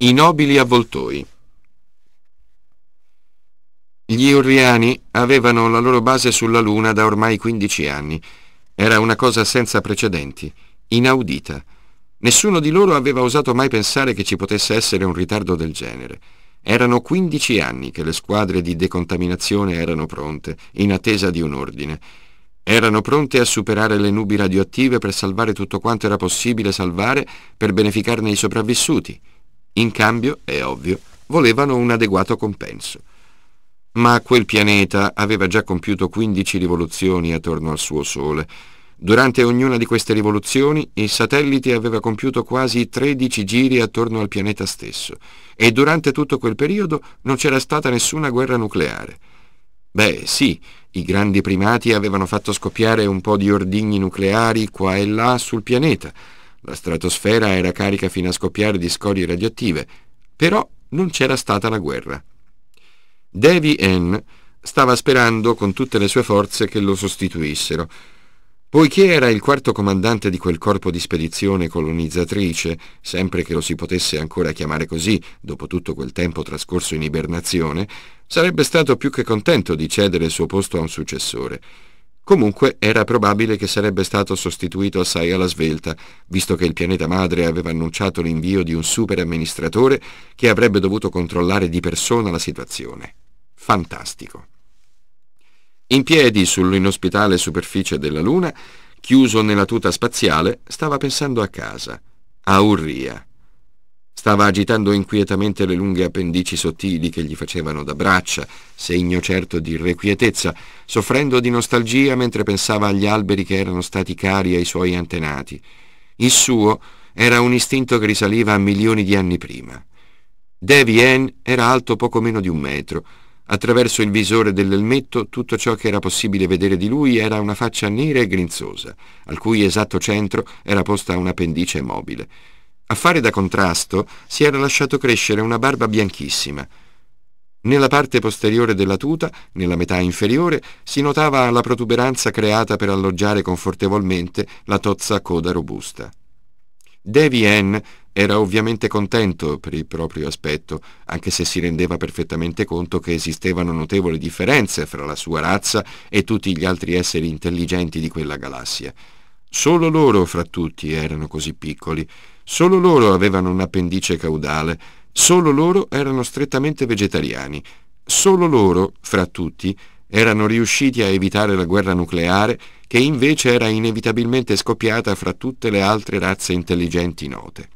I nobili avvoltoi. Gli Urriani avevano la loro base sulla Luna da ormai 15 anni. Era una cosa senza precedenti, inaudita. Nessuno di loro aveva osato mai pensare che ci potesse essere un ritardo del genere. Erano 15 anni che le squadre di decontaminazione erano pronte, in attesa di un ordine. Erano pronte a superare le nubi radioattive per salvare tutto quanto era possibile salvare per beneficarne i sopravvissuti. In cambio, è ovvio, volevano un adeguato compenso. Ma quel pianeta aveva già compiuto 15 rivoluzioni attorno al suo Sole. Durante ognuna di queste rivoluzioni il satellite aveva compiuto quasi 13 giri attorno al pianeta stesso e durante tutto quel periodo non c'era stata nessuna guerra nucleare. Beh, sì, i grandi primati avevano fatto scoppiare un po' di ordigni nucleari qua e là sul pianeta, la stratosfera era carica fino a scoppiare di scorie radioattive, però non c'era stata la guerra. Davy N stava sperando con tutte le sue forze che lo sostituissero. Poiché era il quarto comandante di quel corpo di spedizione colonizzatrice, sempre che lo si potesse ancora chiamare così, dopo tutto quel tempo trascorso in ibernazione, sarebbe stato più che contento di cedere il suo posto a un successore. Comunque era probabile che sarebbe stato sostituito assai alla svelta, visto che il pianeta madre aveva annunciato l'invio di un super amministratore che avrebbe dovuto controllare di persona la situazione. Fantastico. In piedi sull'inospitale superficie della Luna, chiuso nella tuta spaziale, stava pensando a casa, a Urria. Stava agitando inquietamente le lunghe appendici sottili che gli facevano da braccia, segno certo di irrequietezza, soffrendo di nostalgia mentre pensava agli alberi che erano stati cari ai suoi antenati. Il suo era un istinto che risaliva a milioni di anni prima. Davy Ann era alto poco meno di un metro. Attraverso il visore dell'elmetto tutto ciò che era possibile vedere di lui era una faccia nera e grinzosa, al cui esatto centro era posta un'appendice mobile. A fare da contrasto si era lasciato crescere una barba bianchissima. Nella parte posteriore della tuta, nella metà inferiore, si notava la protuberanza creata per alloggiare confortevolmente la tozza coda robusta. Davy Ann era ovviamente contento per il proprio aspetto, anche se si rendeva perfettamente conto che esistevano notevoli differenze fra la sua razza e tutti gli altri esseri intelligenti di quella galassia. Solo loro fra tutti erano così piccoli Solo loro avevano un appendice caudale, solo loro erano strettamente vegetariani, solo loro, fra tutti, erano riusciti a evitare la guerra nucleare che invece era inevitabilmente scoppiata fra tutte le altre razze intelligenti note.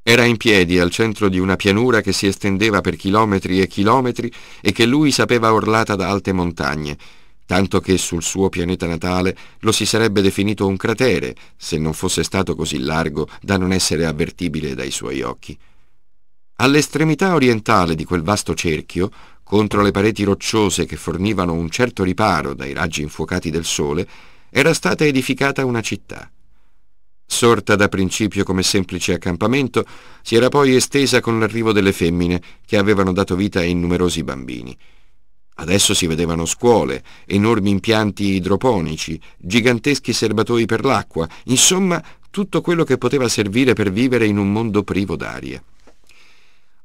Era in piedi al centro di una pianura che si estendeva per chilometri e chilometri e che lui sapeva orlata da alte montagne, tanto che sul suo pianeta natale lo si sarebbe definito un cratere, se non fosse stato così largo da non essere avvertibile dai suoi occhi. All'estremità orientale di quel vasto cerchio, contro le pareti rocciose che fornivano un certo riparo dai raggi infuocati del sole, era stata edificata una città. Sorta da principio come semplice accampamento, si era poi estesa con l'arrivo delle femmine, che avevano dato vita ai numerosi bambini. Adesso si vedevano scuole, enormi impianti idroponici, giganteschi serbatoi per l'acqua, insomma tutto quello che poteva servire per vivere in un mondo privo d'aria.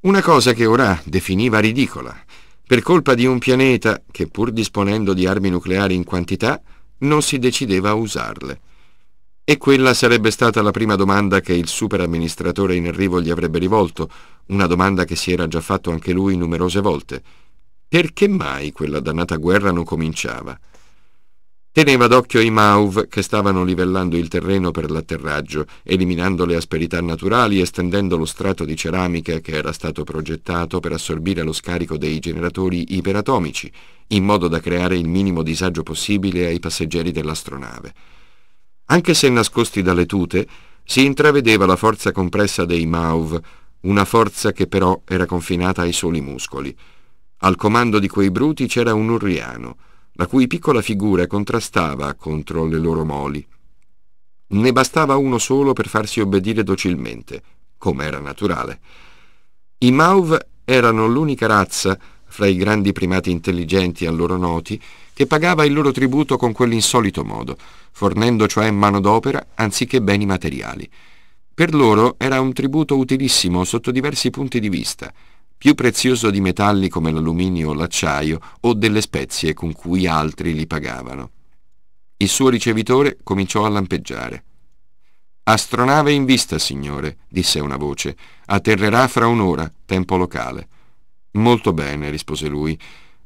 Una cosa che ora definiva ridicola, per colpa di un pianeta che pur disponendo di armi nucleari in quantità non si decideva a usarle. E quella sarebbe stata la prima domanda che il superamministratore in arrivo gli avrebbe rivolto, una domanda che si era già fatto anche lui numerose volte. Perché mai quella dannata guerra non cominciava? Teneva d'occhio i Mauv che stavano livellando il terreno per l'atterraggio, eliminando le asperità naturali e stendendo lo strato di ceramica che era stato progettato per assorbire lo scarico dei generatori iperatomici, in modo da creare il minimo disagio possibile ai passeggeri dell'astronave. Anche se nascosti dalle tute, si intravedeva la forza compressa dei Mauv, una forza che però era confinata ai soli muscoli. Al comando di quei bruti c'era un urriano, la cui piccola figura contrastava contro le loro moli. Ne bastava uno solo per farsi obbedire docilmente, come era naturale. I Mauv erano l'unica razza, fra i grandi primati intelligenti a loro noti, che pagava il loro tributo con quell'insolito modo, fornendo cioè manodopera anziché beni materiali. Per loro era un tributo utilissimo sotto diversi punti di vista – più prezioso di metalli come l'alluminio o l'acciaio o delle spezie con cui altri li pagavano. Il suo ricevitore cominciò a lampeggiare. Astronave in vista, signore, disse una voce. Atterrerà fra un'ora, tempo locale. Molto bene, rispose lui.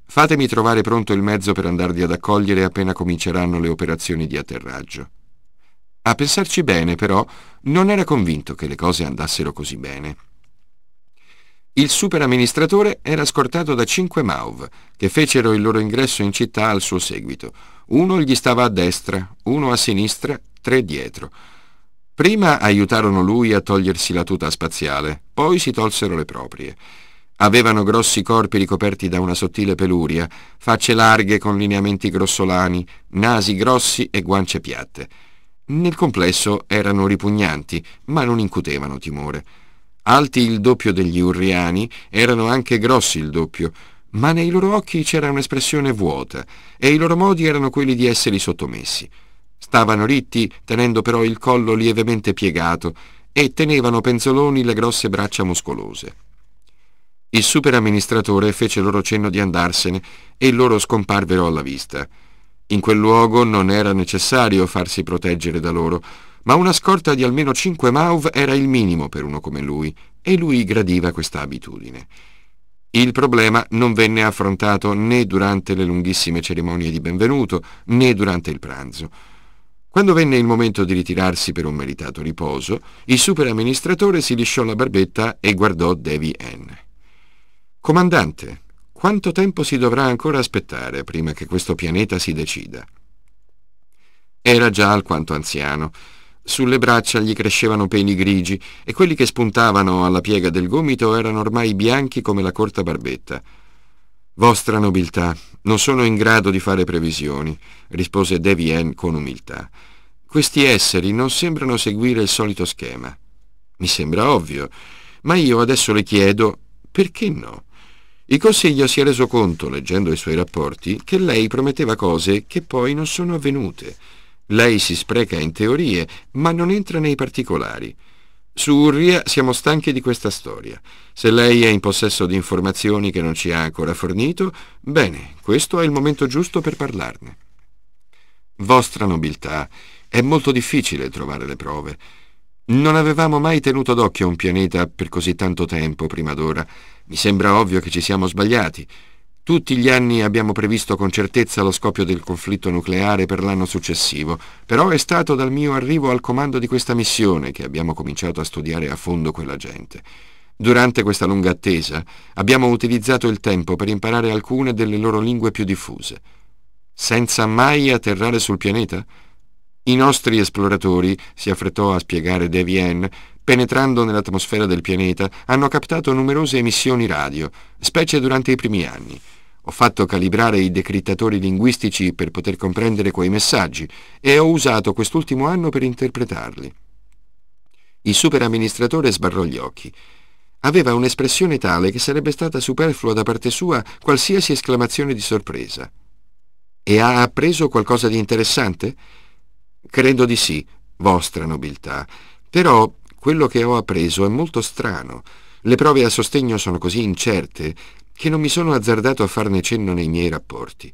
Fatemi trovare pronto il mezzo per andarvi ad accogliere appena cominceranno le operazioni di atterraggio. A pensarci bene, però, non era convinto che le cose andassero così bene. Il superamministratore era scortato da cinque Mauv, che fecero il loro ingresso in città al suo seguito. Uno gli stava a destra, uno a sinistra, tre dietro. Prima aiutarono lui a togliersi la tuta spaziale, poi si tolsero le proprie. Avevano grossi corpi ricoperti da una sottile peluria, facce larghe con lineamenti grossolani, nasi grossi e guance piatte. Nel complesso erano ripugnanti, ma non incutevano timore. Alti il doppio degli urriani, erano anche grossi il doppio, ma nei loro occhi c'era un'espressione vuota e i loro modi erano quelli di esseri sottomessi. Stavano ritti, tenendo però il collo lievemente piegato, e tenevano penzoloni le grosse braccia muscolose. Il superamministratore fece loro cenno di andarsene e loro scomparvero alla vista. In quel luogo non era necessario farsi proteggere da loro, ma una scorta di almeno 5 MAUV era il minimo per uno come lui e lui gradiva questa abitudine. Il problema non venne affrontato né durante le lunghissime cerimonie di benvenuto né durante il pranzo. Quando venne il momento di ritirarsi per un meritato riposo, il superamministratore si lisciò la barbetta e guardò Davy N. Comandante, quanto tempo si dovrà ancora aspettare prima che questo pianeta si decida? Era già alquanto anziano sulle braccia gli crescevano peli grigi e quelli che spuntavano alla piega del gomito erano ormai bianchi come la corta barbetta. Vostra nobiltà, non sono in grado di fare previsioni, rispose Devienne con umiltà. Questi esseri non sembrano seguire il solito schema. Mi sembra ovvio, ma io adesso le chiedo perché no? Il consiglio si è reso conto, leggendo i suoi rapporti, che lei prometteva cose che poi non sono avvenute. Lei si spreca in teorie, ma non entra nei particolari. Su Urria siamo stanchi di questa storia. Se lei è in possesso di informazioni che non ci ha ancora fornito, bene, questo è il momento giusto per parlarne. Vostra nobiltà, è molto difficile trovare le prove. Non avevamo mai tenuto d'occhio un pianeta per così tanto tempo prima d'ora. Mi sembra ovvio che ci siamo sbagliati. Tutti gli anni abbiamo previsto con certezza lo scoppio del conflitto nucleare per l'anno successivo, però è stato dal mio arrivo al comando di questa missione che abbiamo cominciato a studiare a fondo quella gente. Durante questa lunga attesa abbiamo utilizzato il tempo per imparare alcune delle loro lingue più diffuse. Senza mai atterrare sul pianeta? I nostri esploratori, si affrettò a spiegare Devienne, penetrando nell'atmosfera del pianeta, hanno captato numerose emissioni radio, specie durante i primi anni. Ho fatto calibrare i decrittatori linguistici per poter comprendere quei messaggi e ho usato quest'ultimo anno per interpretarli. Il superamministratore sbarrò gli occhi. Aveva un'espressione tale che sarebbe stata superflua da parte sua qualsiasi esclamazione di sorpresa. E ha appreso qualcosa di interessante? Credo di sì, vostra nobiltà. Però quello che ho appreso è molto strano. Le prove a sostegno sono così incerte che non mi sono azzardato a farne cenno nei miei rapporti.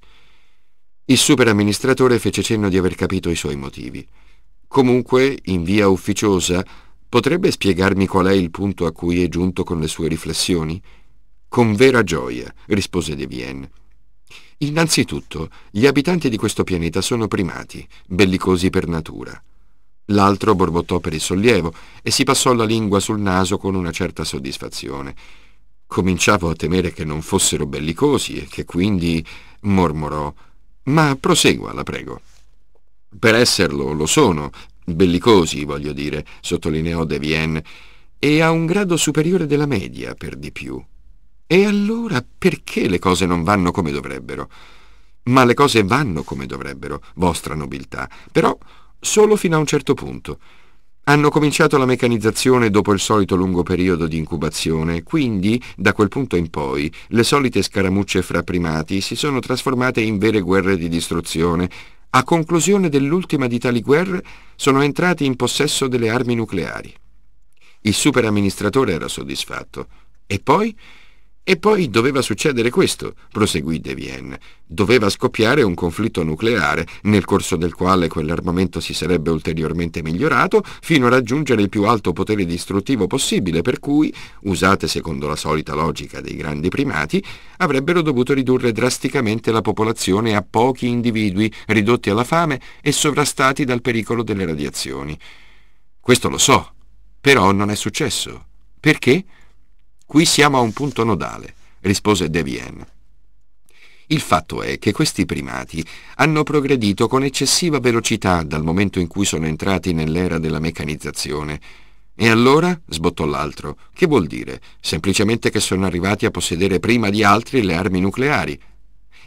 Il superamministratore fece cenno di aver capito i suoi motivi. Comunque, in via ufficiosa, potrebbe spiegarmi qual è il punto a cui è giunto con le sue riflessioni? Con vera gioia, rispose De Vienne. Innanzitutto, gli abitanti di questo pianeta sono primati, bellicosi per natura. L'altro borbottò per il sollievo e si passò la lingua sul naso con una certa soddisfazione. Cominciavo a temere che non fossero bellicosi e che quindi mormorò Ma prosegua, la prego. Per esserlo lo sono, bellicosi, voglio dire, sottolineò De Vienne, e a un grado superiore della media, per di più. E allora perché le cose non vanno come dovrebbero? Ma le cose vanno come dovrebbero, vostra nobiltà, però solo fino a un certo punto. Hanno cominciato la meccanizzazione dopo il solito lungo periodo di incubazione, quindi da quel punto in poi le solite scaramucce fra primati si sono trasformate in vere guerre di distruzione. A conclusione dell'ultima di tali guerre sono entrati in possesso delle armi nucleari. Il super amministratore era soddisfatto. E poi e poi doveva succedere questo, proseguì De Vienne. Doveva scoppiare un conflitto nucleare, nel corso del quale quell'armamento si sarebbe ulteriormente migliorato fino a raggiungere il più alto potere distruttivo possibile, per cui, usate secondo la solita logica dei grandi primati, avrebbero dovuto ridurre drasticamente la popolazione a pochi individui ridotti alla fame e sovrastati dal pericolo delle radiazioni. Questo lo so, però non è successo. Perché? Qui siamo a un punto nodale, rispose De Il fatto è che questi primati hanno progredito con eccessiva velocità dal momento in cui sono entrati nell'era della meccanizzazione. E allora, sbottò l'altro, che vuol dire? Semplicemente che sono arrivati a possedere prima di altri le armi nucleari.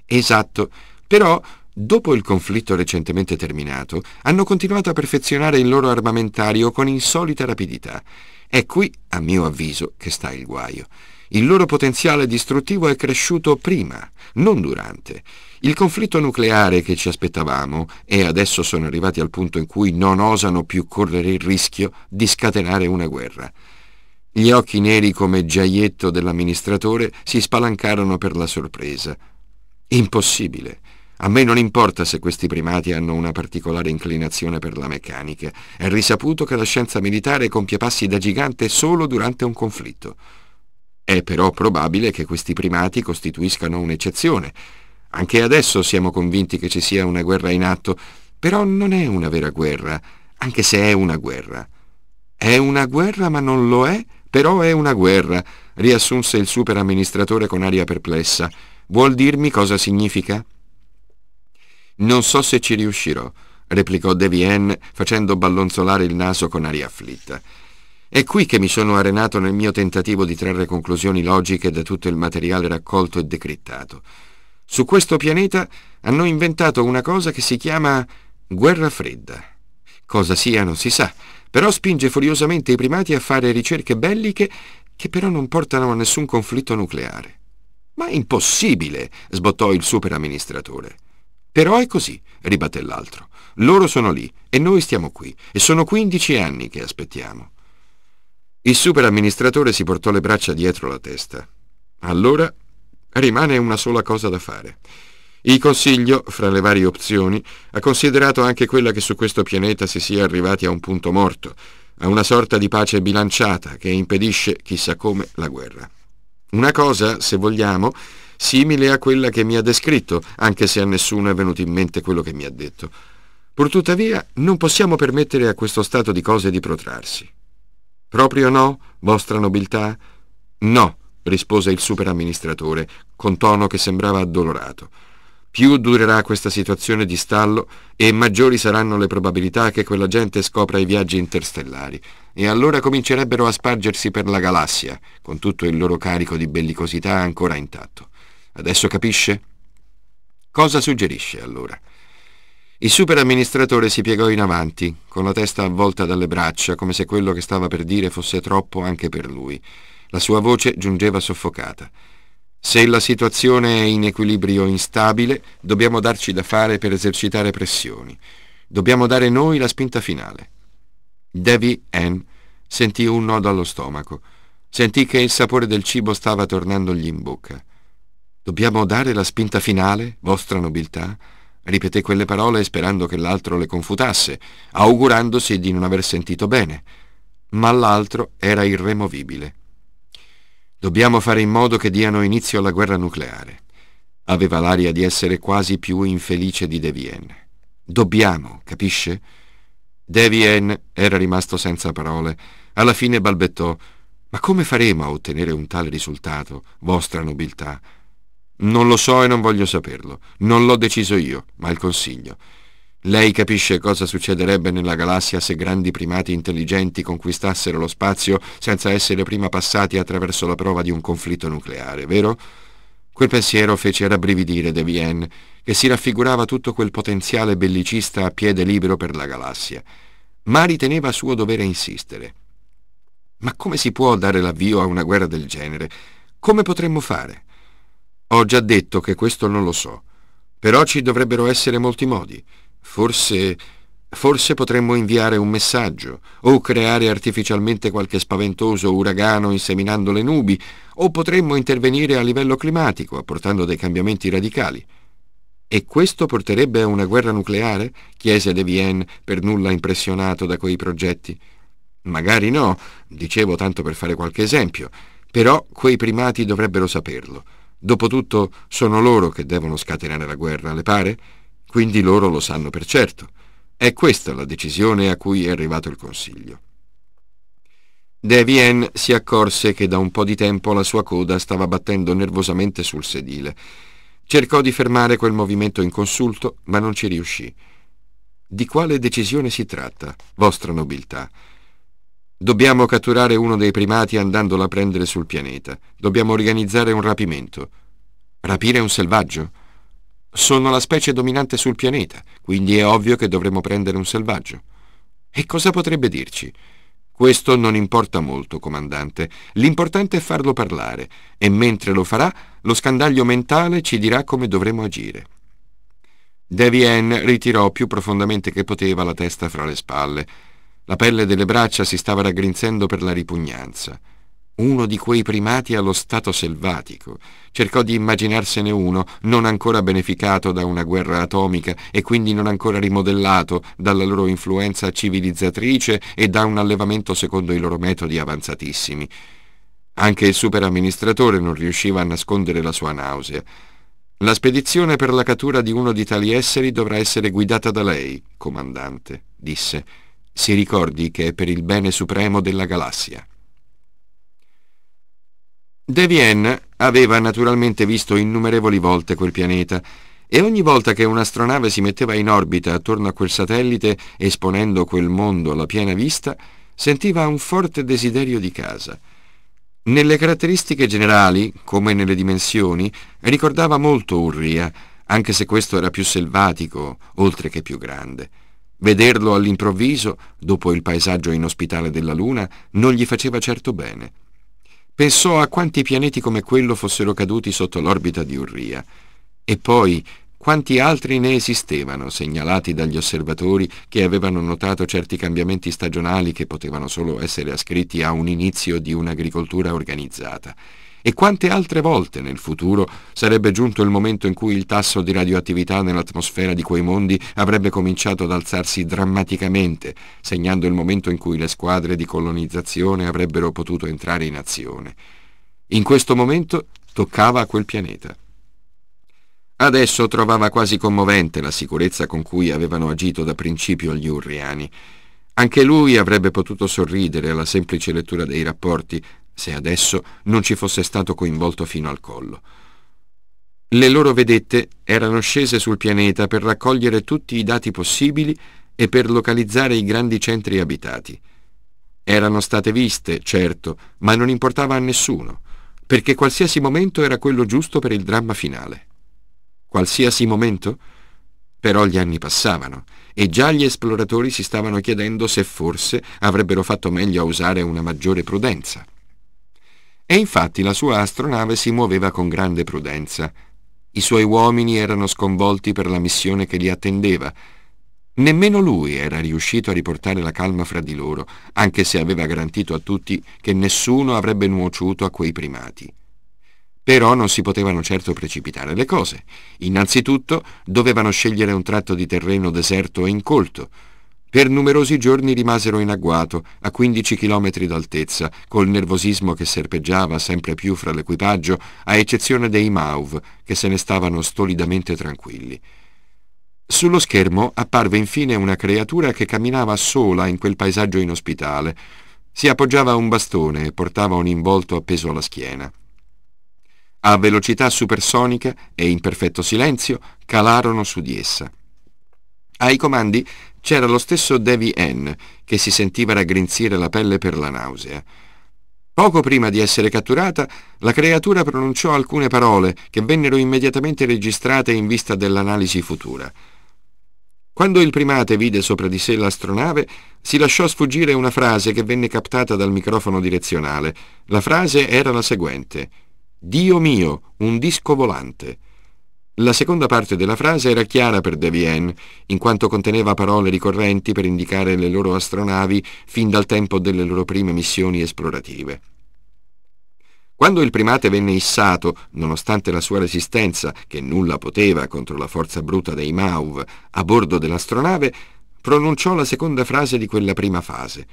Esatto, però dopo il conflitto recentemente terminato, hanno continuato a perfezionare il loro armamentario con insolita rapidità è qui, a mio avviso, che sta il guaio. Il loro potenziale distruttivo è cresciuto prima, non durante. Il conflitto nucleare che ci aspettavamo e adesso sono arrivati al punto in cui non osano più correre il rischio di scatenare una guerra. Gli occhi neri come giaietto dell'amministratore si spalancarono per la sorpresa. Impossibile. A me non importa se questi primati hanno una particolare inclinazione per la meccanica. È risaputo che la scienza militare compie passi da gigante solo durante un conflitto. È però probabile che questi primati costituiscano un'eccezione. Anche adesso siamo convinti che ci sia una guerra in atto, però non è una vera guerra, anche se è una guerra. È una guerra ma non lo è, però è una guerra, riassunse il super amministratore con aria perplessa. Vuol dirmi cosa significa? Non so se ci riuscirò, replicò Devienne facendo ballonzolare il naso con aria afflitta. È qui che mi sono arenato nel mio tentativo di trarre conclusioni logiche da tutto il materiale raccolto e decrittato. Su questo pianeta hanno inventato una cosa che si chiama guerra fredda. Cosa sia non si sa, però spinge furiosamente i primati a fare ricerche belliche che però non portano a nessun conflitto nucleare. Ma è impossibile, sbottò il super amministratore. Però è così, ribatté l'altro. Loro sono lì e noi stiamo qui e sono 15 anni che aspettiamo. Il superamministratore si portò le braccia dietro la testa. Allora rimane una sola cosa da fare. Il Consiglio, fra le varie opzioni, ha considerato anche quella che su questo pianeta si sia arrivati a un punto morto, a una sorta di pace bilanciata che impedisce chissà come la guerra. Una cosa, se vogliamo, simile a quella che mi ha descritto, anche se a nessuno è venuto in mente quello che mi ha detto. Purtuttavia, non possiamo permettere a questo stato di cose di protrarsi. Proprio no, vostra nobiltà? No, rispose il superamministratore, con tono che sembrava addolorato. Più durerà questa situazione di stallo e maggiori saranno le probabilità che quella gente scopra i viaggi interstellari. E allora comincerebbero a spargersi per la galassia, con tutto il loro carico di bellicosità ancora intatto. Adesso capisce? Cosa suggerisce allora? Il super amministratore si piegò in avanti, con la testa avvolta dalle braccia, come se quello che stava per dire fosse troppo anche per lui. La sua voce giungeva soffocata. Se la situazione è in equilibrio instabile, dobbiamo darci da fare per esercitare pressioni. Dobbiamo dare noi la spinta finale. Davy Ann sentì un nodo allo stomaco. Sentì che il sapore del cibo stava tornandogli in bocca. Dobbiamo dare la spinta finale, vostra nobiltà? Ripeté quelle parole sperando che l'altro le confutasse, augurandosi di non aver sentito bene. Ma l'altro era irremovibile. Dobbiamo fare in modo che diano inizio alla guerra nucleare. Aveva l'aria di essere quasi più infelice di Devien. Dobbiamo, capisce? Devien era rimasto senza parole. Alla fine balbettò. Ma come faremo a ottenere un tale risultato, vostra nobiltà? Non lo so e non voglio saperlo. Non l'ho deciso io, ma il consiglio. Lei capisce cosa succederebbe nella galassia se grandi primati intelligenti conquistassero lo spazio senza essere prima passati attraverso la prova di un conflitto nucleare, vero? Quel pensiero fece rabbrividire De Vienne, che si raffigurava tutto quel potenziale bellicista a piede libero per la galassia. Ma riteneva suo dovere insistere. Ma come si può dare l'avvio a una guerra del genere? Come potremmo fare? Ho già detto che questo non lo so, però ci dovrebbero essere molti modi. Forse... Forse potremmo inviare un messaggio, o creare artificialmente qualche spaventoso uragano inseminando le nubi, o potremmo intervenire a livello climatico, apportando dei cambiamenti radicali. E questo porterebbe a una guerra nucleare? chiese De Vienne, per nulla impressionato da quei progetti. Magari no, dicevo tanto per fare qualche esempio, però quei primati dovrebbero saperlo. Dopotutto sono loro che devono scatenare la guerra, le pare? Quindi loro lo sanno per certo. È questa la decisione a cui è arrivato il Consiglio. De Vienne si accorse che da un po' di tempo la sua coda stava battendo nervosamente sul sedile. Cercò di fermare quel movimento inconsulto, ma non ci riuscì. Di quale decisione si tratta, vostra nobiltà? Dobbiamo catturare uno dei primati andandolo a prendere sul pianeta. Dobbiamo organizzare un rapimento. Rapire un selvaggio? Sono la specie dominante sul pianeta, quindi è ovvio che dovremo prendere un selvaggio. E cosa potrebbe dirci? Questo non importa molto, comandante. L'importante è farlo parlare e mentre lo farà, lo scandaglio mentale ci dirà come dovremo agire. Ann ritirò più profondamente che poteva la testa fra le spalle la pelle delle braccia si stava raggrinzendo per la ripugnanza. Uno di quei primati allo stato selvatico. Cercò di immaginarsene uno, non ancora beneficato da una guerra atomica e quindi non ancora rimodellato dalla loro influenza civilizzatrice e da un allevamento secondo i loro metodi avanzatissimi. Anche il super amministratore non riusciva a nascondere la sua nausea. La spedizione per la cattura di uno di tali esseri dovrà essere guidata da lei, comandante, disse si ricordi che è per il bene supremo della galassia. Devienne aveva naturalmente visto innumerevoli volte quel pianeta e ogni volta che un'astronave si metteva in orbita attorno a quel satellite esponendo quel mondo alla piena vista, sentiva un forte desiderio di casa. Nelle caratteristiche generali, come nelle dimensioni, ricordava molto Urria, anche se questo era più selvatico, oltre che più grande. Vederlo all'improvviso, dopo il paesaggio inospitale della Luna, non gli faceva certo bene. Pensò a quanti pianeti come quello fossero caduti sotto l'orbita di Urria, e poi quanti altri ne esistevano, segnalati dagli osservatori che avevano notato certi cambiamenti stagionali che potevano solo essere ascritti a un inizio di un'agricoltura organizzata. E quante altre volte nel futuro sarebbe giunto il momento in cui il tasso di radioattività nell'atmosfera di quei mondi avrebbe cominciato ad alzarsi drammaticamente, segnando il momento in cui le squadre di colonizzazione avrebbero potuto entrare in azione. In questo momento toccava a quel pianeta. Adesso trovava quasi commovente la sicurezza con cui avevano agito da principio gli urriani. Anche lui avrebbe potuto sorridere alla semplice lettura dei rapporti, se adesso non ci fosse stato coinvolto fino al collo. Le loro vedette erano scese sul pianeta per raccogliere tutti i dati possibili e per localizzare i grandi centri abitati. Erano state viste, certo, ma non importava a nessuno, perché qualsiasi momento era quello giusto per il dramma finale. Qualsiasi momento? Però gli anni passavano e già gli esploratori si stavano chiedendo se forse avrebbero fatto meglio a usare una maggiore prudenza. E infatti la sua astronave si muoveva con grande prudenza. I suoi uomini erano sconvolti per la missione che li attendeva. Nemmeno lui era riuscito a riportare la calma fra di loro, anche se aveva garantito a tutti che nessuno avrebbe nuociuto a quei primati. Però non si potevano certo precipitare le cose. Innanzitutto dovevano scegliere un tratto di terreno deserto e incolto, per numerosi giorni rimasero in agguato, a 15 km d'altezza, col nervosismo che serpeggiava sempre più fra l'equipaggio, a eccezione dei Mauv, che se ne stavano stolidamente tranquilli. Sullo schermo apparve infine una creatura che camminava sola in quel paesaggio inospitale. Si appoggiava a un bastone e portava un involto appeso alla schiena. A velocità supersonica e in perfetto silenzio calarono su di essa. Ai comandi c'era lo stesso Davy N, che si sentiva raggrinzire la pelle per la nausea. Poco prima di essere catturata, la creatura pronunciò alcune parole che vennero immediatamente registrate in vista dell'analisi futura. Quando il primate vide sopra di sé l'astronave, si lasciò sfuggire una frase che venne captata dal microfono direzionale. La frase era la seguente. Dio mio, un disco volante. La seconda parte della frase era chiara per Devienne, in quanto conteneva parole ricorrenti per indicare le loro astronavi fin dal tempo delle loro prime missioni esplorative. Quando il primate venne issato, nonostante la sua resistenza, che nulla poteva contro la forza bruta dei Mauv, a bordo dell'astronave, pronunciò la seconda frase di quella prima fase.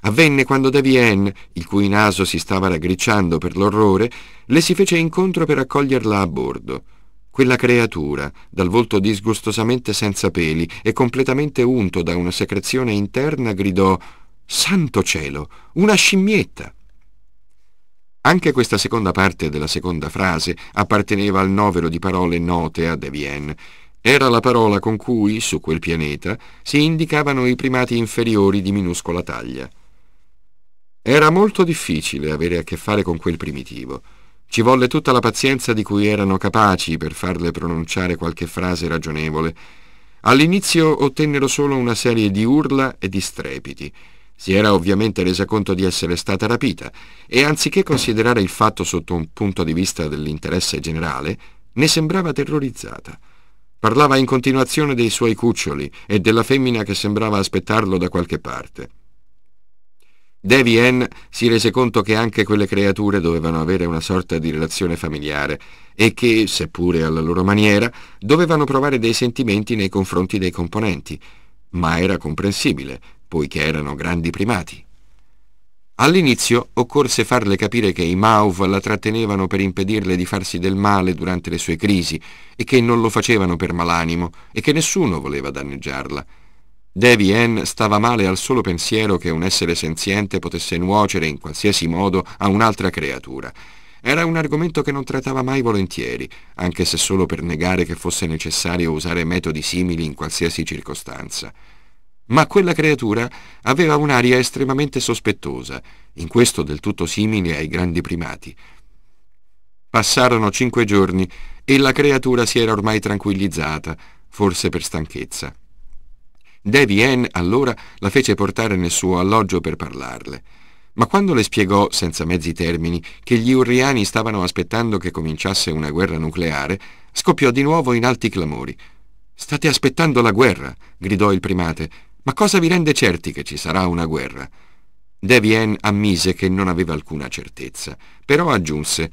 Avvenne quando Devienne, il cui naso si stava raggricciando per l'orrore, le si fece incontro per accoglierla a bordo. Quella creatura, dal volto disgustosamente senza peli e completamente unto da una secrezione interna, gridò Santo cielo, una scimmietta! Anche questa seconda parte della seconda frase apparteneva al novero di parole note a De Vienne. Era la parola con cui, su quel pianeta, si indicavano i primati inferiori di minuscola taglia. Era molto difficile avere a che fare con quel primitivo. Ci volle tutta la pazienza di cui erano capaci per farle pronunciare qualche frase ragionevole. All'inizio ottennero solo una serie di urla e di strepiti. Si era ovviamente resa conto di essere stata rapita e anziché considerare il fatto sotto un punto di vista dell'interesse generale, ne sembrava terrorizzata. Parlava in continuazione dei suoi cuccioli e della femmina che sembrava aspettarlo da qualche parte. Davy Ann si rese conto che anche quelle creature dovevano avere una sorta di relazione familiare e che, seppure alla loro maniera, dovevano provare dei sentimenti nei confronti dei componenti, ma era comprensibile, poiché erano grandi primati. All'inizio occorse farle capire che i Mauv la trattenevano per impedirle di farsi del male durante le sue crisi e che non lo facevano per malanimo e che nessuno voleva danneggiarla. Davy Ann stava male al solo pensiero che un essere senziente potesse nuocere in qualsiasi modo a un'altra creatura. Era un argomento che non trattava mai volentieri, anche se solo per negare che fosse necessario usare metodi simili in qualsiasi circostanza. Ma quella creatura aveva un'aria estremamente sospettosa, in questo del tutto simile ai grandi primati. Passarono cinque giorni e la creatura si era ormai tranquillizzata, forse per stanchezza. Davy Ann allora la fece portare nel suo alloggio per parlarle. Ma quando le spiegò, senza mezzi termini, che gli urriani stavano aspettando che cominciasse una guerra nucleare, scoppiò di nuovo in alti clamori. State aspettando la guerra, gridò il primate. Ma cosa vi rende certi che ci sarà una guerra? Davy Ann ammise che non aveva alcuna certezza, però aggiunse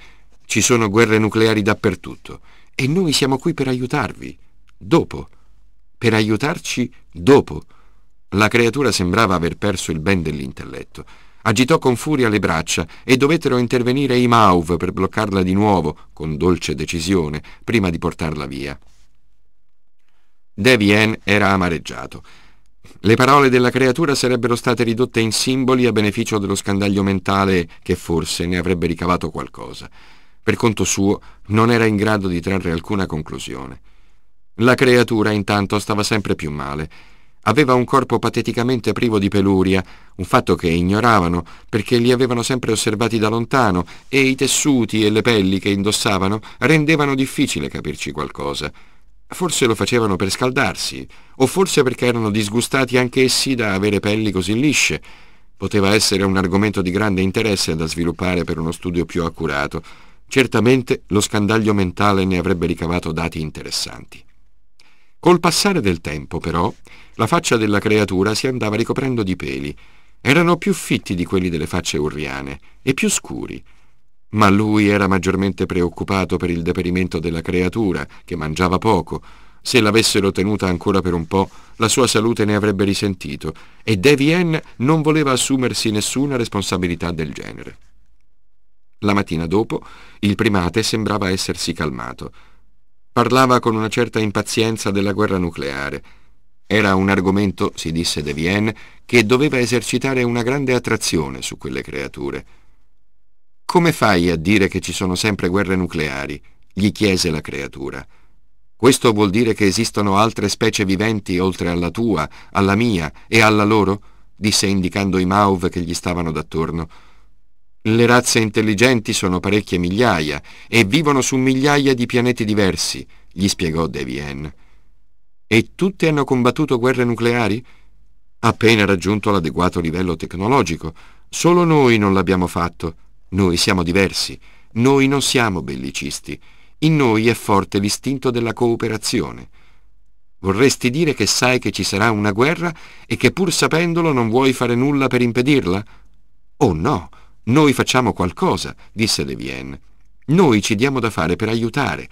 ci sono guerre nucleari dappertutto e noi siamo qui per aiutarvi. Dopo per aiutarci dopo. La creatura sembrava aver perso il ben dell'intelletto. Agitò con furia le braccia e dovettero intervenire i Mauv per bloccarla di nuovo, con dolce decisione, prima di portarla via. Devien era amareggiato. Le parole della creatura sarebbero state ridotte in simboli a beneficio dello scandaglio mentale che forse ne avrebbe ricavato qualcosa. Per conto suo non era in grado di trarre alcuna conclusione. La creatura intanto stava sempre più male. Aveva un corpo pateticamente privo di peluria, un fatto che ignoravano perché li avevano sempre osservati da lontano e i tessuti e le pelli che indossavano rendevano difficile capirci qualcosa. Forse lo facevano per scaldarsi, o forse perché erano disgustati anch'essi da avere pelli così lisce. Poteva essere un argomento di grande interesse da sviluppare per uno studio più accurato. Certamente lo scandaglio mentale ne avrebbe ricavato dati interessanti. Col passare del tempo, però, la faccia della creatura si andava ricoprendo di peli. Erano più fitti di quelli delle facce urriane e più scuri. Ma lui era maggiormente preoccupato per il deperimento della creatura, che mangiava poco. Se l'avessero tenuta ancora per un po', la sua salute ne avrebbe risentito, e Devienne non voleva assumersi nessuna responsabilità del genere. La mattina dopo, il primate sembrava essersi calmato parlava con una certa impazienza della guerra nucleare. Era un argomento, si disse De Vienne, che doveva esercitare una grande attrazione su quelle creature. Come fai a dire che ci sono sempre guerre nucleari? gli chiese la creatura. Questo vuol dire che esistono altre specie viventi oltre alla tua, alla mia e alla loro? disse indicando i Mauv che gli stavano d'attorno. Le razze intelligenti sono parecchie migliaia e vivono su migliaia di pianeti diversi, gli spiegò Devienne. E tutte hanno combattuto guerre nucleari? Appena raggiunto l'adeguato livello tecnologico. Solo noi non l'abbiamo fatto. Noi siamo diversi. Noi non siamo bellicisti. In noi è forte l'istinto della cooperazione. Vorresti dire che sai che ci sarà una guerra e che pur sapendolo non vuoi fare nulla per impedirla? Oh no! Noi facciamo qualcosa, disse Devienne. Noi ci diamo da fare per aiutare.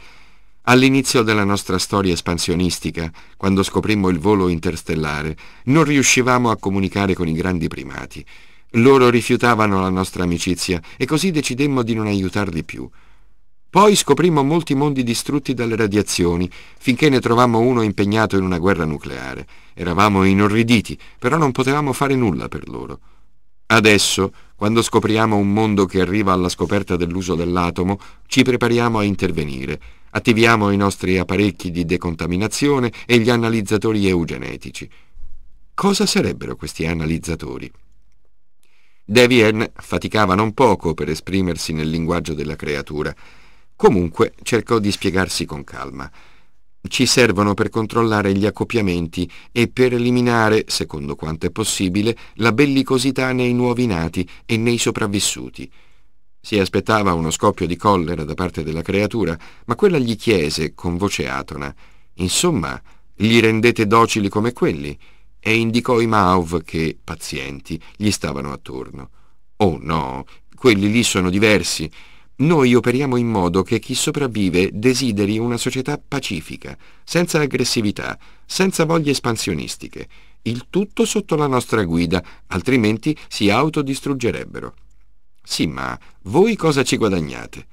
All'inizio della nostra storia espansionistica, quando scoprimmo il volo interstellare, non riuscivamo a comunicare con i grandi primati. Loro rifiutavano la nostra amicizia e così decidemmo di non aiutarli più. Poi scoprimmo molti mondi distrutti dalle radiazioni, finché ne trovammo uno impegnato in una guerra nucleare. Eravamo inorriditi, però non potevamo fare nulla per loro. Adesso, quando scopriamo un mondo che arriva alla scoperta dell'uso dell'atomo, ci prepariamo a intervenire. Attiviamo i nostri apparecchi di decontaminazione e gli analizzatori eugenetici. Cosa sarebbero questi analizzatori? Devienne faticava non poco per esprimersi nel linguaggio della creatura. Comunque cercò di spiegarsi con calma ci servono per controllare gli accoppiamenti e per eliminare, secondo quanto è possibile, la bellicosità nei nuovi nati e nei sopravvissuti. Si aspettava uno scoppio di collera da parte della creatura, ma quella gli chiese, con voce atona, «Insomma, li rendete docili come quelli?» e indicò i Mauv che, pazienti, gli stavano attorno. «Oh no, quelli lì sono diversi!» Noi operiamo in modo che chi sopravvive desideri una società pacifica, senza aggressività, senza voglie espansionistiche, il tutto sotto la nostra guida, altrimenti si autodistruggerebbero. Sì, ma voi cosa ci guadagnate?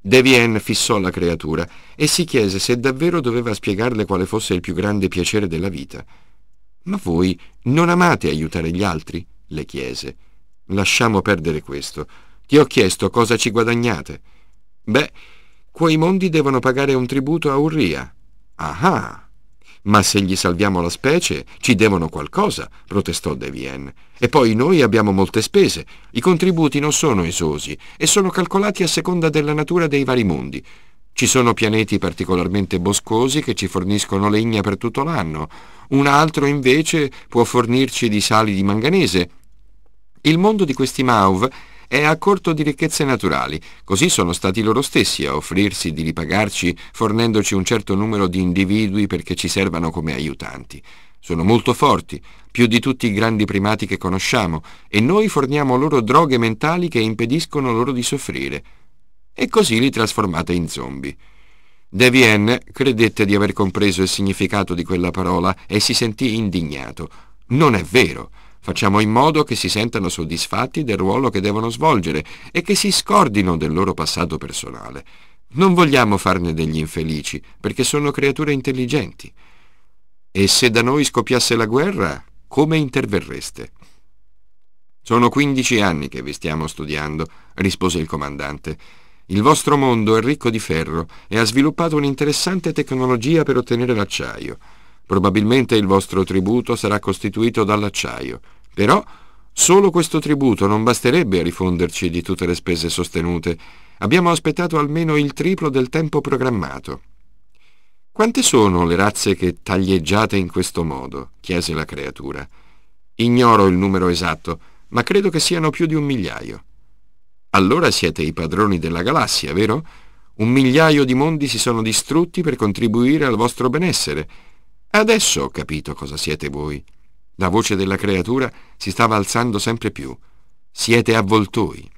Devienne fissò la creatura e si chiese se davvero doveva spiegarle quale fosse il più grande piacere della vita. Ma voi non amate aiutare gli altri? le chiese. Lasciamo perdere questo. Ti ho chiesto cosa ci guadagnate. Beh, quei mondi devono pagare un tributo a Urria. Ah ma se gli salviamo la specie ci devono qualcosa, protestò De E poi noi abbiamo molte spese, i contributi non sono esosi e sono calcolati a seconda della natura dei vari mondi. Ci sono pianeti particolarmente boscosi che ci forniscono legna per tutto l'anno, un altro invece può fornirci di sali di manganese. Il mondo di questi Mauv è a corto di ricchezze naturali, così sono stati loro stessi a offrirsi di ripagarci fornendoci un certo numero di individui perché ci servano come aiutanti. Sono molto forti, più di tutti i grandi primati che conosciamo, e noi forniamo loro droghe mentali che impediscono loro di soffrire. E così li trasformate in zombie. De credette di aver compreso il significato di quella parola e si sentì indignato. Non è vero. Facciamo in modo che si sentano soddisfatti del ruolo che devono svolgere e che si scordino del loro passato personale. Non vogliamo farne degli infelici, perché sono creature intelligenti. E se da noi scoppiasse la guerra, come interverreste? Sono 15 anni che vi stiamo studiando, rispose il comandante. Il vostro mondo è ricco di ferro e ha sviluppato un'interessante tecnologia per ottenere l'acciaio. Probabilmente il vostro tributo sarà costituito dall'acciaio. Però solo questo tributo non basterebbe a rifonderci di tutte le spese sostenute. Abbiamo aspettato almeno il triplo del tempo programmato. Quante sono le razze che taglieggiate in questo modo? chiese la creatura. Ignoro il numero esatto, ma credo che siano più di un migliaio. Allora siete i padroni della galassia, vero? Un migliaio di mondi si sono distrutti per contribuire al vostro benessere. Adesso ho capito cosa siete voi. La voce della creatura si stava alzando sempre più. Siete avvoltoi.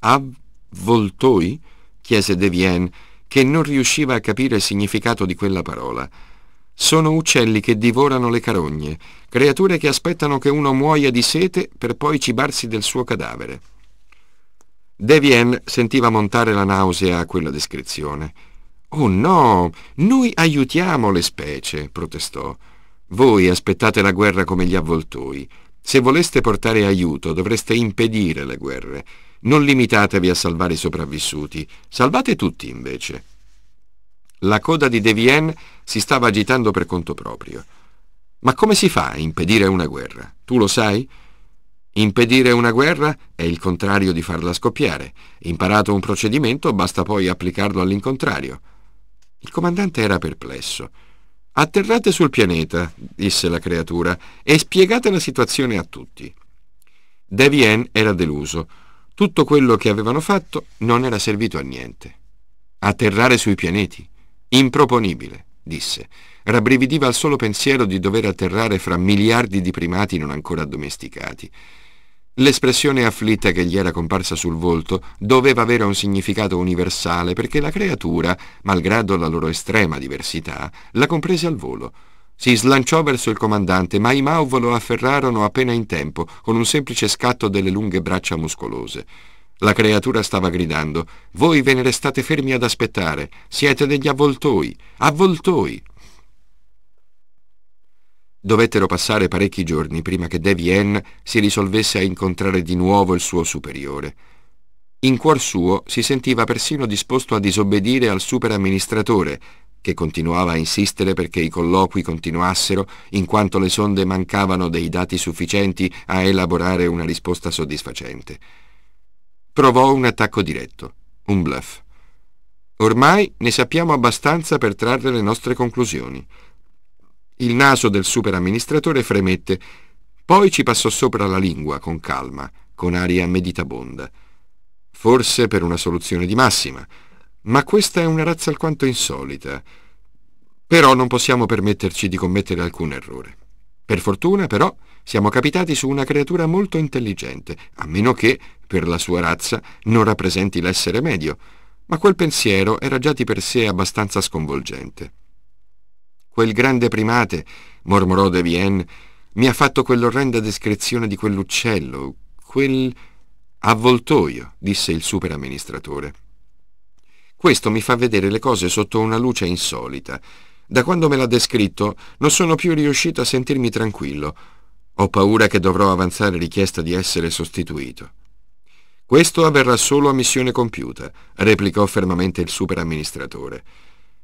Avvoltoi? chiese Devienne, che non riusciva a capire il significato di quella parola. Sono uccelli che divorano le carogne, creature che aspettano che uno muoia di sete per poi cibarsi del suo cadavere. Devienne sentiva montare la nausea a quella descrizione. Oh no, noi aiutiamo le specie, protestò. Voi aspettate la guerra come gli avvoltoi. Se voleste portare aiuto dovreste impedire le guerre. Non limitatevi a salvare i sopravvissuti. Salvate tutti invece. La coda di Devienne si stava agitando per conto proprio. Ma come si fa a impedire una guerra? Tu lo sai? Impedire una guerra è il contrario di farla scoppiare. Imparato un procedimento, basta poi applicarlo all'incontrario. Il comandante era perplesso. Atterrate sul pianeta, disse la creatura, e spiegate la situazione a tutti. Devien era deluso. Tutto quello che avevano fatto non era servito a niente. Atterrare sui pianeti? Improponibile, disse. Rabbrividiva al solo pensiero di dover atterrare fra miliardi di primati non ancora addomesticati. L'espressione afflitta che gli era comparsa sul volto doveva avere un significato universale perché la creatura, malgrado la loro estrema diversità, la comprese al volo. Si slanciò verso il comandante, ma i Mauv lo afferrarono appena in tempo, con un semplice scatto delle lunghe braccia muscolose. La creatura stava gridando, «Voi ve ne restate fermi ad aspettare, siete degli avvoltoi, avvoltoi!» Dovettero passare parecchi giorni prima che Devienne si risolvesse a incontrare di nuovo il suo superiore. In cuor suo si sentiva persino disposto a disobbedire al superamministratore, che continuava a insistere perché i colloqui continuassero, in quanto le sonde mancavano dei dati sufficienti a elaborare una risposta soddisfacente. Provò un attacco diretto, un bluff. Ormai ne sappiamo abbastanza per trarre le nostre conclusioni. Il naso del super amministratore fremette, poi ci passò sopra la lingua con calma, con aria meditabonda. Forse per una soluzione di massima, ma questa è una razza alquanto insolita. Però non possiamo permetterci di commettere alcun errore. Per fortuna, però, siamo capitati su una creatura molto intelligente, a meno che, per la sua razza, non rappresenti l'essere medio. Ma quel pensiero era già di per sé abbastanza sconvolgente. Quel grande primate, mormorò De Vienne, mi ha fatto quell'orrenda descrizione di quell'uccello, quel... avvoltoio, disse il superamministratore. Questo mi fa vedere le cose sotto una luce insolita. Da quando me l'ha descritto non sono più riuscito a sentirmi tranquillo. Ho paura che dovrò avanzare richiesta di essere sostituito. Questo avverrà solo a missione compiuta, replicò fermamente il superamministratore.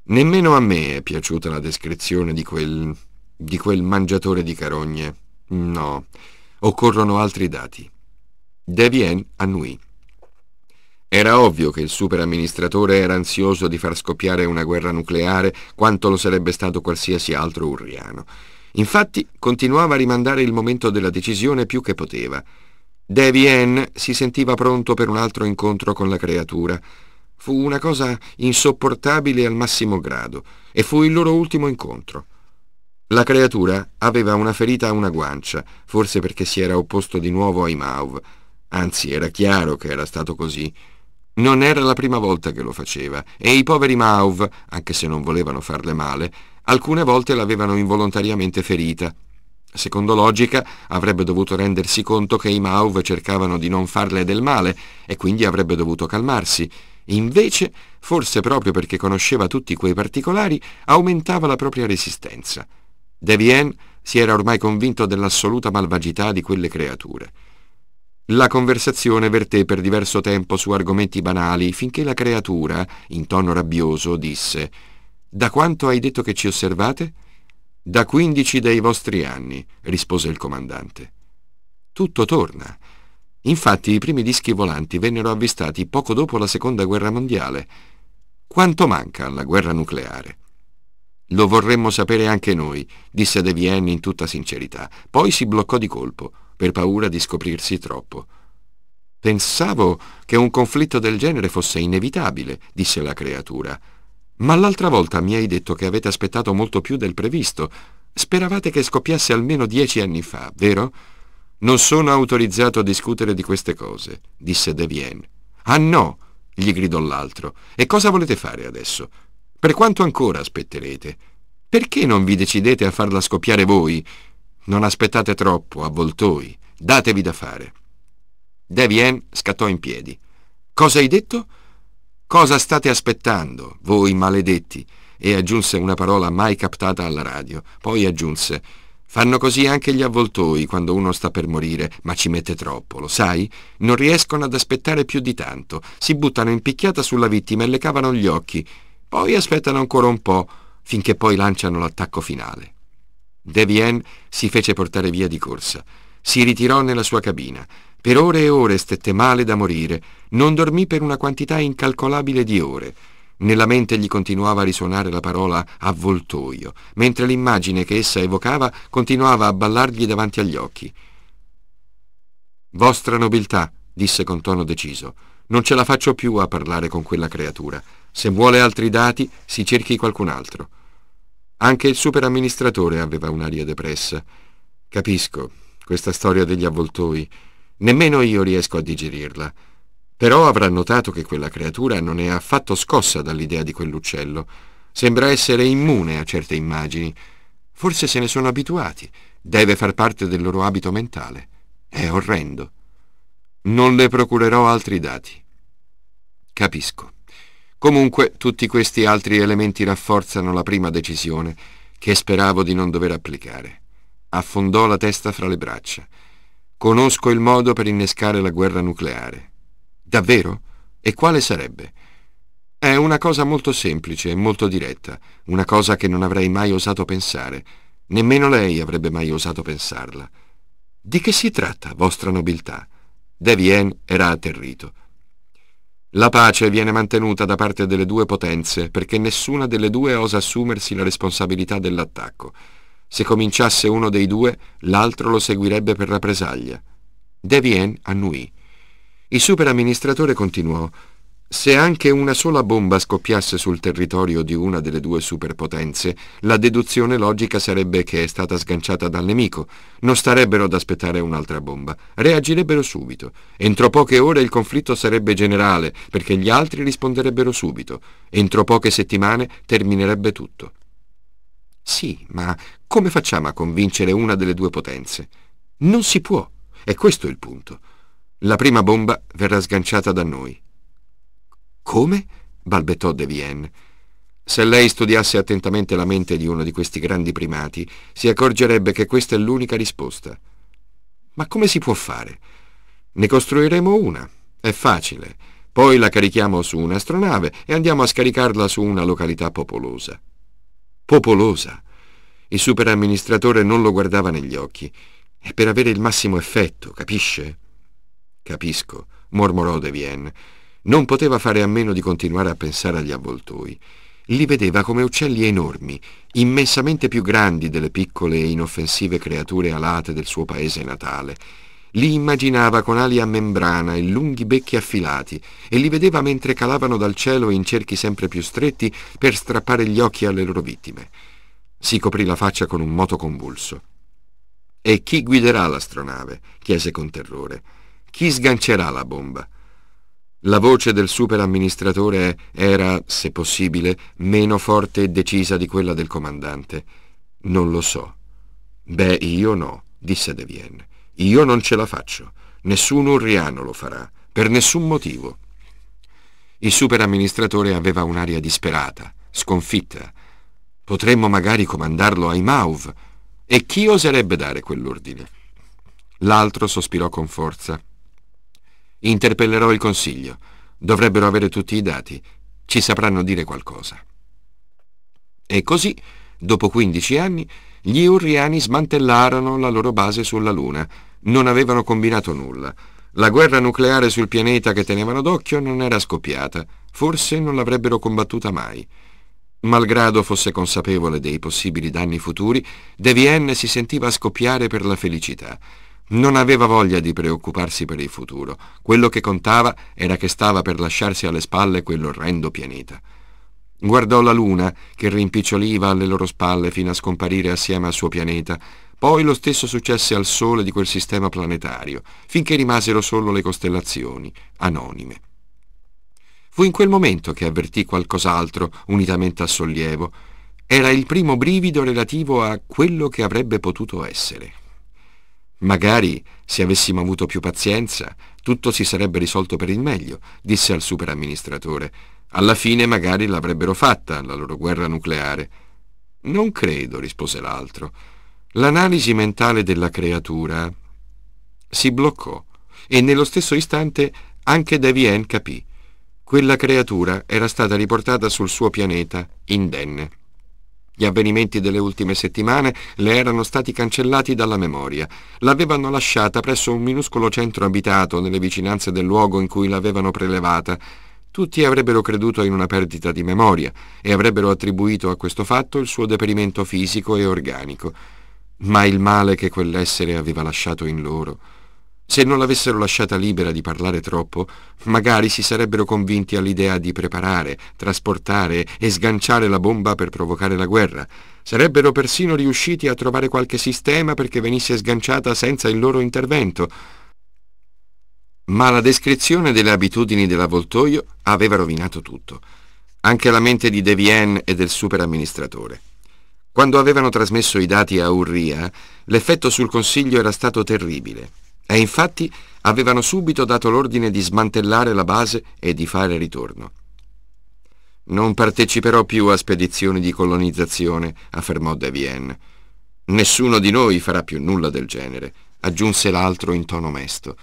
Nemmeno a me è piaciuta la descrizione di quel... di quel mangiatore di carogne. No, occorrono altri dati. Devienne annui. Era ovvio che il superamministratore era ansioso di far scoppiare una guerra nucleare quanto lo sarebbe stato qualsiasi altro urriano. Infatti continuava a rimandare il momento della decisione più che poteva. Devienne si sentiva pronto per un altro incontro con la creatura. Fu una cosa insopportabile al massimo grado e fu il loro ultimo incontro. La creatura aveva una ferita a una guancia, forse perché si era opposto di nuovo ai Mauv. Anzi, era chiaro che era stato così. Non era la prima volta che lo faceva, e i poveri Mauv, anche se non volevano farle male, alcune volte l'avevano involontariamente ferita. Secondo logica, avrebbe dovuto rendersi conto che i Mauv cercavano di non farle del male, e quindi avrebbe dovuto calmarsi, Invece, forse proprio perché conosceva tutti quei particolari, aumentava la propria resistenza. Devienne si era ormai convinto dell'assoluta malvagità di quelle creature. La conversazione verté per diverso tempo su argomenti banali, finché la creatura, in tono rabbioso, disse «Da quanto hai detto che ci osservate?» «Da quindici dei vostri anni», rispose il comandante. «Tutto torna. Infatti i primi dischi volanti vennero avvistati poco dopo la Seconda Guerra Mondiale. Quanto manca alla guerra nucleare? Lo vorremmo sapere anche noi, disse De Vienne in tutta sincerità. Poi si bloccò di colpo, per paura di scoprirsi troppo. Pensavo che un conflitto del genere fosse inevitabile, disse la creatura. Ma l'altra volta mi hai detto che avete aspettato molto più del previsto. Speravate che scoppiasse almeno dieci anni fa, vero? Non sono autorizzato a discutere di queste cose, disse Devienne. Ah no, gli gridò l'altro. E cosa volete fare adesso? Per quanto ancora aspetterete? Perché non vi decidete a farla scoppiare voi? Non aspettate troppo, avvoltoi. Datevi da fare. Devienne scattò in piedi. Cosa hai detto? Cosa state aspettando, voi maledetti? E aggiunse una parola mai captata alla radio. Poi aggiunse Fanno così anche gli avvoltoi quando uno sta per morire, ma ci mette troppo, lo sai? Non riescono ad aspettare più di tanto, si buttano in picchiata sulla vittima e le cavano gli occhi, poi aspettano ancora un po', finché poi lanciano l'attacco finale. Devienne si fece portare via di corsa, si ritirò nella sua cabina, per ore e ore stette male da morire, non dormì per una quantità incalcolabile di ore, nella mente gli continuava a risuonare la parola avvoltoio, mentre l'immagine che essa evocava continuava a ballargli davanti agli occhi. Vostra nobiltà, disse con tono deciso, non ce la faccio più a parlare con quella creatura. Se vuole altri dati, si cerchi qualcun altro. Anche il superamministratore aveva un'aria depressa. Capisco, questa storia degli avvoltoi. Nemmeno io riesco a digerirla. Però avrà notato che quella creatura non è affatto scossa dall'idea di quell'uccello. Sembra essere immune a certe immagini. Forse se ne sono abituati. Deve far parte del loro abito mentale. È orrendo. Non le procurerò altri dati. Capisco. Comunque, tutti questi altri elementi rafforzano la prima decisione, che speravo di non dover applicare. Affondò la testa fra le braccia. Conosco il modo per innescare la guerra nucleare. Davvero? E quale sarebbe? È una cosa molto semplice e molto diretta, una cosa che non avrei mai osato pensare. Nemmeno lei avrebbe mai osato pensarla. Di che si tratta, vostra nobiltà? Devienne era atterrito. La pace viene mantenuta da parte delle due potenze perché nessuna delle due osa assumersi la responsabilità dell'attacco. Se cominciasse uno dei due, l'altro lo seguirebbe per rappresaglia. Devienne annuì. Il superamministratore continuò. Se anche una sola bomba scoppiasse sul territorio di una delle due superpotenze, la deduzione logica sarebbe che è stata sganciata dal nemico. Non starebbero ad aspettare un'altra bomba. Reagirebbero subito. Entro poche ore il conflitto sarebbe generale, perché gli altri risponderebbero subito. Entro poche settimane terminerebbe tutto. Sì, ma come facciamo a convincere una delle due potenze? Non si può. E questo è il punto. La prima bomba verrà sganciata da noi. Come? balbettò De Vienne. Se lei studiasse attentamente la mente di uno di questi grandi primati, si accorgerebbe che questa è l'unica risposta. Ma come si può fare? Ne costruiremo una. È facile. Poi la carichiamo su un'astronave e andiamo a scaricarla su una località popolosa. Popolosa. Il superamministratore non lo guardava negli occhi. È per avere il massimo effetto, capisce? Capisco, mormorò De Vienne. Non poteva fare a meno di continuare a pensare agli avvoltoi. Li vedeva come uccelli enormi, immensamente più grandi delle piccole e inoffensive creature alate del suo paese natale. Li immaginava con ali a membrana e lunghi becchi affilati e li vedeva mentre calavano dal cielo in cerchi sempre più stretti per strappare gli occhi alle loro vittime. Si coprì la faccia con un moto convulso. E chi guiderà l'astronave? chiese con terrore. Chi sgancerà la bomba? La voce del superamministratore era, se possibile, meno forte e decisa di quella del comandante. Non lo so. Beh, io no, disse De Vienne. Io non ce la faccio. Nessun urriano lo farà, per nessun motivo. Il superamministratore aveva un'aria disperata, sconfitta. Potremmo magari comandarlo ai Mauv. E chi oserebbe dare quell'ordine? L'altro sospirò con forza. Interpellerò il Consiglio. Dovrebbero avere tutti i dati. Ci sapranno dire qualcosa. E così, dopo 15 anni, gli Urriani smantellarono la loro base sulla Luna. Non avevano combinato nulla. La guerra nucleare sul pianeta che tenevano d'occhio non era scoppiata. Forse non l'avrebbero combattuta mai. Malgrado fosse consapevole dei possibili danni futuri, Devienne si sentiva scoppiare per la felicità. Non aveva voglia di preoccuparsi per il futuro. Quello che contava era che stava per lasciarsi alle spalle quell'orrendo pianeta. Guardò la luna che rimpiccioliva alle loro spalle fino a scomparire assieme al suo pianeta. Poi lo stesso successe al Sole di quel sistema planetario, finché rimasero solo le costellazioni, anonime. Fu in quel momento che avvertì qualcos'altro, unitamente a sollievo. Era il primo brivido relativo a quello che avrebbe potuto essere. Magari, se avessimo avuto più pazienza, tutto si sarebbe risolto per il meglio, disse al superamministratore. Alla fine magari l'avrebbero fatta, la loro guerra nucleare. Non credo, rispose l'altro. L'analisi mentale della creatura si bloccò e nello stesso istante anche Devienne capì. Quella creatura era stata riportata sul suo pianeta indenne. Gli avvenimenti delle ultime settimane le erano stati cancellati dalla memoria. L'avevano lasciata presso un minuscolo centro abitato nelle vicinanze del luogo in cui l'avevano prelevata. Tutti avrebbero creduto in una perdita di memoria e avrebbero attribuito a questo fatto il suo deperimento fisico e organico. Ma il male che quell'essere aveva lasciato in loro se non l'avessero lasciata libera di parlare troppo, magari si sarebbero convinti all'idea di preparare, trasportare e sganciare la bomba per provocare la guerra. Sarebbero persino riusciti a trovare qualche sistema perché venisse sganciata senza il loro intervento. Ma la descrizione delle abitudini dell'avvoltoio aveva rovinato tutto, anche la mente di Devienne e del superamministratore. Quando avevano trasmesso i dati a Urria, l'effetto sul Consiglio era stato terribile e infatti avevano subito dato l'ordine di smantellare la base e di fare ritorno. Non parteciperò più a spedizioni di colonizzazione, affermò De Nessuno di noi farà più nulla del genere, aggiunse l'altro in tono mesto.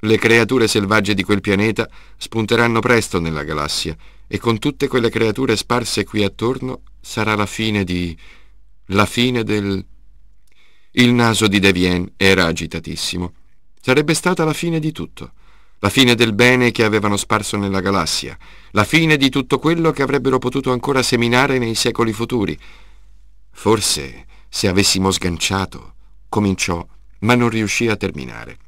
Le creature selvagge di quel pianeta spunteranno presto nella galassia e con tutte quelle creature sparse qui attorno sarà la fine di... la fine del... Il naso di Devien era agitatissimo. Sarebbe stata la fine di tutto, la fine del bene che avevano sparso nella galassia, la fine di tutto quello che avrebbero potuto ancora seminare nei secoli futuri. Forse se avessimo sganciato, cominciò, ma non riuscì a terminare.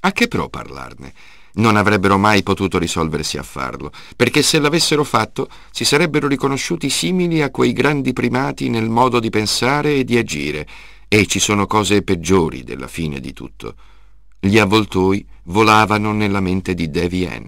A che pro parlarne? Non avrebbero mai potuto risolversi a farlo, perché se l'avessero fatto si sarebbero riconosciuti simili a quei grandi primati nel modo di pensare e di agire, e ci sono cose peggiori della fine di tutto. Gli avvoltoi volavano nella mente di Devi Ann.